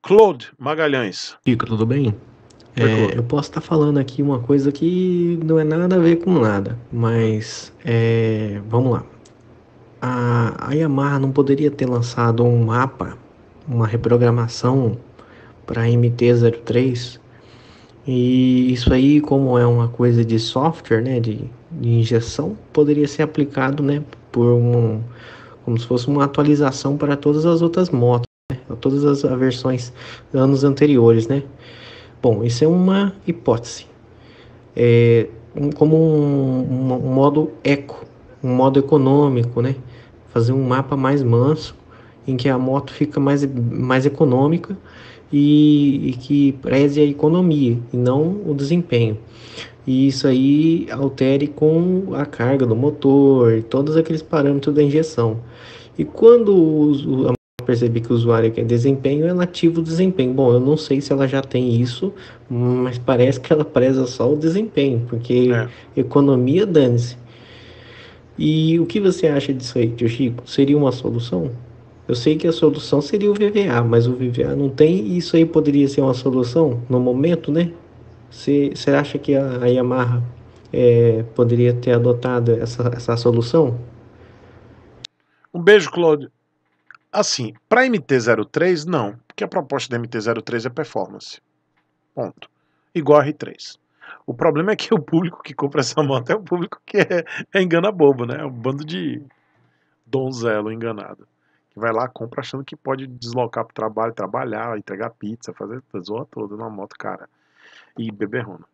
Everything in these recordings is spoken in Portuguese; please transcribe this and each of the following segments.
Claude Magalhães. Pico, tudo bem? É, eu posso estar tá falando aqui uma coisa que não é nada a ver com nada, mas é, vamos lá. A, a Yamaha não poderia ter lançado um mapa, uma reprogramação para MT-03 e isso aí, como é uma coisa de software, né, de, de injeção, poderia ser aplicado, né, por um, como se fosse uma atualização para todas as outras motos todas as versões anos anteriores, né? Bom, isso é uma hipótese. É, um, como um, um, modo eco, um modo econômico, né? Fazer um mapa mais manso, em que a moto fica mais, mais econômica e, e que preze a economia e não o desempenho. E isso aí altere com a carga do motor, todos aqueles parâmetros da injeção. E quando os, percebi que o usuário quer desempenho, ela ativa o desempenho. Bom, eu não sei se ela já tem isso, mas parece que ela preza só o desempenho, porque é. economia dane-se. E o que você acha disso aí, tio Chico? Seria uma solução? Eu sei que a solução seria o VVA, mas o VVA não tem e isso aí poderia ser uma solução no momento, né? Você acha que a, a Yamaha é, poderia ter adotado essa, essa solução? Um beijo, Cláudio. Assim, para MT-03, não, porque a proposta da MT-03 é performance. Ponto. Igual a R3. O problema é que o público que compra essa moto é o público que é, é engana bobo, né? É um bando de donzelo enganado. Que vai lá, compra achando que pode deslocar pro trabalho, trabalhar, entregar pizza, fazer zoa toda na moto, cara. E beberrona.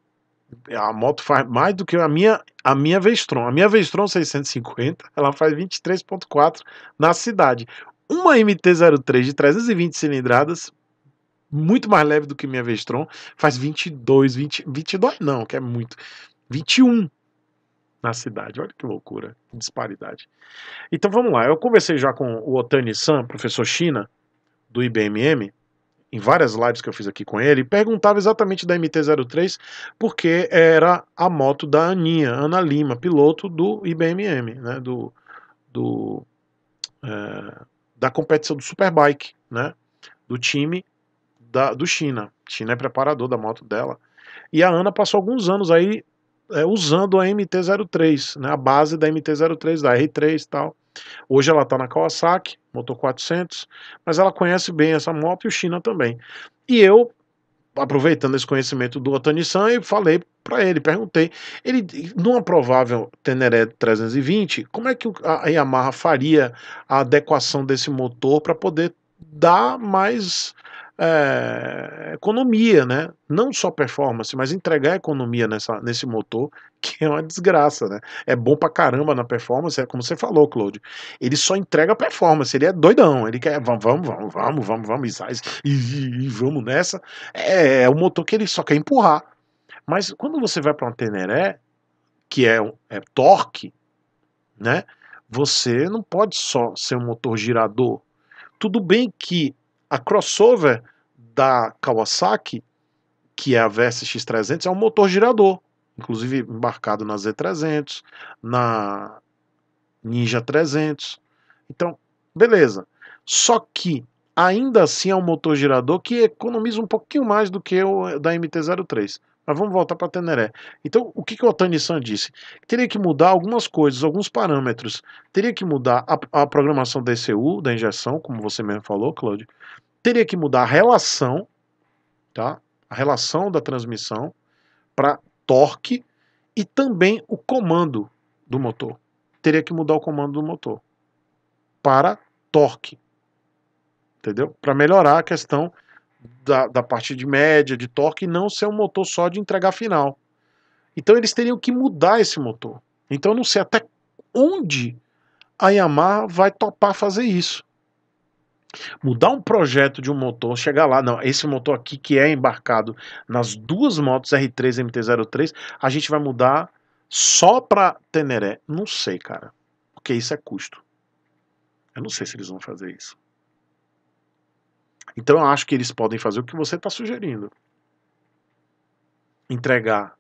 A moto faz mais do que a minha a minha Vestron. A minha Vestron 650, ela faz 23.4 na cidade uma MT-03 de 320 cilindradas, muito mais leve do que minha Vestron, faz 22, 20, 22 não, que é muito, 21 na cidade. Olha que loucura, que disparidade. Então vamos lá, eu conversei já com o Otani San, professor China, do IBMM, em várias lives que eu fiz aqui com ele, e perguntava exatamente da MT-03, porque era a moto da Aninha, Ana Lima, piloto do IBMM, né, do, do é, da competição do Superbike, né? Do time da, do China. China é preparador da moto dela. E a Ana passou alguns anos aí é, usando a MT-03, né? A base da MT-03, da R3 e tal. Hoje ela está na Kawasaki, motor 400, mas ela conhece bem essa moto e o China também. E eu aproveitando esse conhecimento do Otani-san e falei para ele, perguntei, ele numa provável Teneré 320, como é que a Yamaha faria a adequação desse motor para poder dar mais é, economia, né? Não só performance, mas entregar economia nessa, nesse motor, que é uma desgraça, né? É bom pra caramba na performance, é como você falou, Claude. Ele só entrega performance, ele é doidão, ele quer vamos, vamos, vamos, vamos, vamos, vamos, e, e, e vamos nessa. É, é o motor que ele só quer empurrar. Mas quando você vai para uma Teneré, que é, é torque, né? Você não pode só ser um motor girador. Tudo bem que a crossover da Kawasaki, que é a Versa X300, é um motor girador, inclusive embarcado na Z300, na Ninja 300. Então, beleza. Só que ainda assim é um motor girador que economiza um pouquinho mais do que o da MT-03. Mas vamos voltar para Teneré. Então, o que, que o Otani San disse? Teria que mudar algumas coisas, alguns parâmetros. Teria que mudar a, a programação da ECU, da injeção, como você mesmo falou, Claudio. Teria que mudar a relação, tá? A relação da transmissão para torque e também o comando do motor. Teria que mudar o comando do motor para torque. Entendeu? Para melhorar a questão da, da parte de média, de torque, e não ser um motor só de entregar final. Então eles teriam que mudar esse motor. Então eu não sei até onde a Yamaha vai topar fazer isso. Mudar um projeto de um motor, chegar lá, não, esse motor aqui que é embarcado nas duas motos R3 e MT-03, a gente vai mudar só para Teneré. Não sei, cara, porque isso é custo. Eu não sei se eles vão fazer isso. Então eu acho que eles podem fazer o que você está sugerindo: entregar,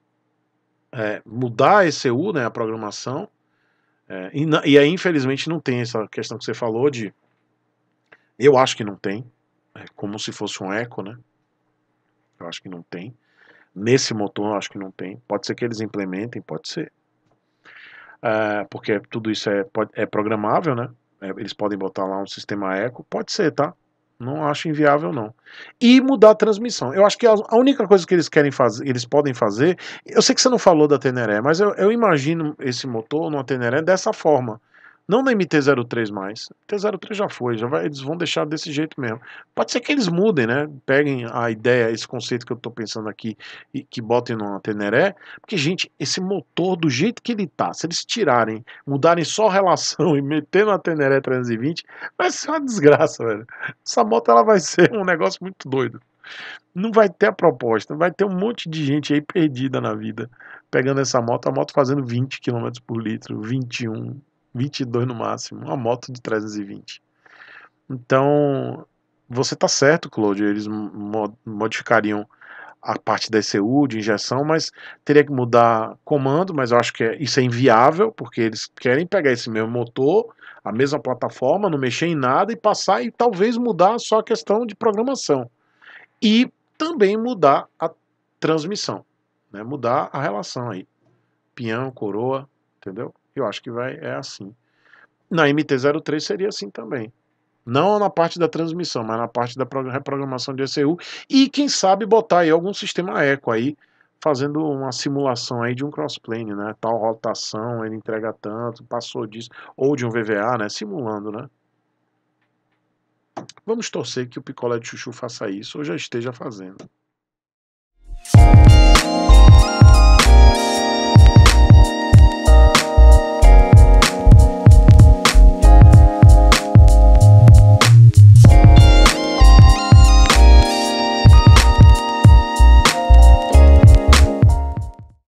é, mudar a ECU, né, a programação. É, e, e aí, infelizmente, não tem essa questão que você falou de. Eu acho que não tem. É como se fosse um eco, né? Eu acho que não tem. Nesse motor, eu acho que não tem. Pode ser que eles implementem, pode ser. É, porque tudo isso é, pode, é programável, né? É, eles podem botar lá um sistema eco, pode ser, tá? Não acho inviável, não. E mudar a transmissão. Eu acho que a única coisa que eles querem fazer, eles podem fazer. Eu sei que você não falou da Teneré, mas eu, eu imagino esse motor numa Teneré dessa forma. Não na MT-03 mais. MT-03 já foi, já vai, eles vão deixar desse jeito mesmo. Pode ser que eles mudem, né? Peguem a ideia, esse conceito que eu estou pensando aqui e que botem numa Teneré. Porque, gente, esse motor, do jeito que ele tá, se eles tirarem, mudarem só relação e meter na Teneré 320, vai ser uma desgraça, velho. Essa moto ela vai ser um negócio muito doido. Não vai ter a proposta, vai ter um monte de gente aí perdida na vida, pegando essa moto, a moto fazendo 20 km por litro, 21 22 no máximo, uma moto de 320. Então, você está certo, Claude eles modificariam a parte da ECU, de injeção, mas teria que mudar comando, mas eu acho que é, isso é inviável, porque eles querem pegar esse mesmo motor, a mesma plataforma, não mexer em nada e passar e talvez mudar só a questão de programação. E também mudar a transmissão, né? mudar a relação aí. Pinhão, coroa, entendeu? Eu acho que vai é assim. Na MT-03 seria assim também. Não na parte da transmissão, mas na parte da reprogramação de ECU. E quem sabe botar aí algum sistema eco aí, fazendo uma simulação aí de um crossplane, né? Tal rotação, ele entrega tanto, passou disso. Ou de um VVA, né? Simulando, né? Vamos torcer que o Picolé de Chuchu faça isso ou já esteja fazendo.